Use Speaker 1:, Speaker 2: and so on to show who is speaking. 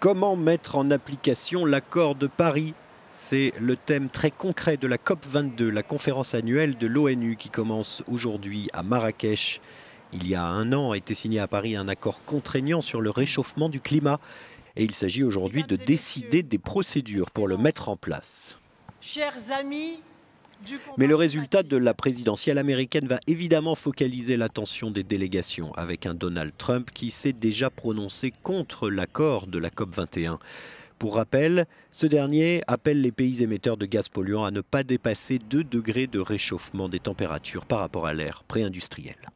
Speaker 1: Comment mettre en application l'accord de Paris c'est le thème très concret de la COP22, la conférence annuelle de l'ONU qui commence aujourd'hui à Marrakech. Il y a un an a été signé à Paris un accord contraignant sur le réchauffement du climat et il s'agit aujourd'hui de décider des procédures pour le mettre en place.
Speaker 2: Chers amis,
Speaker 1: mais le résultat de la présidentielle américaine va évidemment focaliser l'attention des délégations, avec un Donald Trump qui s'est déjà prononcé contre l'accord de la COP21. Pour rappel, ce dernier appelle les pays émetteurs de gaz polluants à ne pas dépasser 2 degrés de réchauffement des températures par rapport à l'ère pré-industrielle.